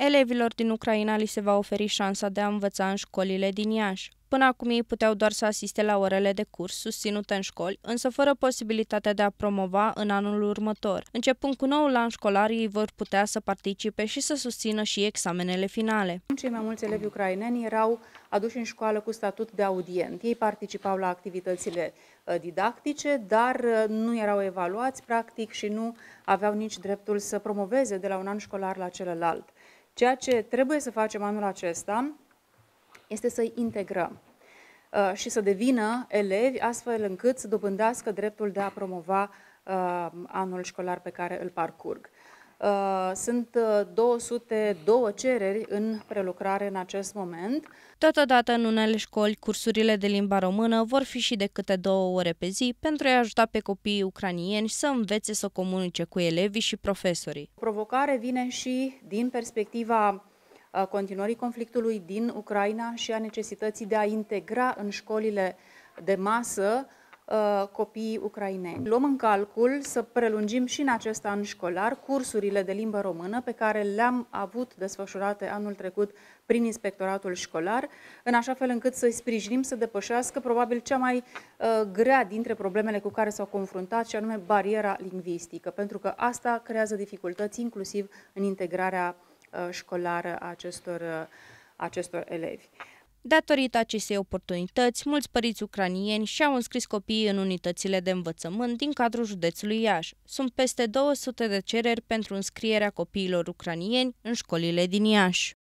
Elevilor din Ucraina li se va oferi șansa de a învăța în școlile din Iași. Până acum ei puteau doar să asiste la orele de curs susținute în școli, însă fără posibilitatea de a promova în anul următor. Începând cu noul an școlar, ei vor putea să participe și să susțină și examenele finale. Cei mai mulți elevi ucraineni erau aduși în școală cu statut de audient. Ei participau la activitățile ă, didactice, dar ă, nu erau evaluați practic și nu aveau nici dreptul să promoveze de la un an școlar la celălalt. Ceea ce trebuie să facem anul acesta este să-i integrăm uh, și să devină elevi astfel încât să dobândească dreptul de a promova uh, anul școlar pe care îl parcurg. Uh, sunt 202 uh, cereri în prelucrare în acest moment. Totodată, în unele școli, cursurile de limba română vor fi și de câte două ore pe zi pentru a-i ajuta pe copiii ucranieni să învețe să comunice cu elevii și profesorii. Provocare vine și din perspectiva uh, continuării conflictului din Ucraina și a necesității de a integra în școlile de masă Uh, copiii ucraineni. Luăm în calcul să prelungim și în acest an școlar cursurile de limbă română pe care le-am avut desfășurate anul trecut prin inspectoratul școlar, în așa fel încât să-i sprijinim să depășească probabil cea mai uh, grea dintre problemele cu care s-au confruntat, și anume bariera lingvistică, pentru că asta creează dificultăți inclusiv în integrarea uh, școlară a acestor, uh, acestor elevi. Datorită acestei oportunități, mulți părinți ucranieni și-au înscris copiii în unitățile de învățământ din cadrul județului Iași. Sunt peste 200 de cereri pentru înscrierea copiilor ucranieni în școlile din Iași.